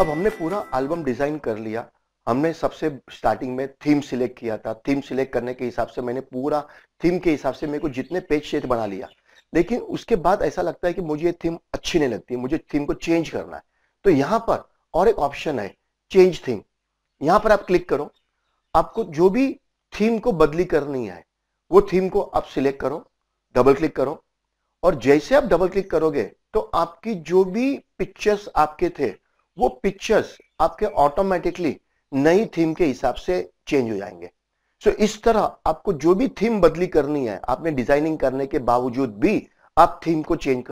अब हमने पूरा एल्बम डिजाइन कर लिया हमने सबसे स्टार्टिंग में थीम सिलेक्ट किया था थीम सिलेक्ट करने के हिसाब से मैंने पूरा थीम के हिसाब से मेरे को जितने पेज शेट बना लिया लेकिन उसके बाद ऐसा लगता है कि मुझे ये थीम अच्छी नहीं लगती मुझे थीम को चेंज करना है तो यहाँ पर और एक ऑप्शन है चेंज थीम यहाँ पर आप क्लिक करो आपको जो भी थीम को बदली करनी है वो थीम को आप सिलेक्ट करो डबल क्लिक करो और जैसे आप डबल क्लिक करोगे तो आपकी जो भी पिक्चर्स आपके थे वो पिक्चर्स आपके ऑटोमेटिकली नई थीम के हिसाब से चेंज हो जाएंगे सो so, इस तरह आपको जो भी थीम बदली करनी है आपने डिजाइनिंग करने के बावजूद भी आप थीम को चेंज कर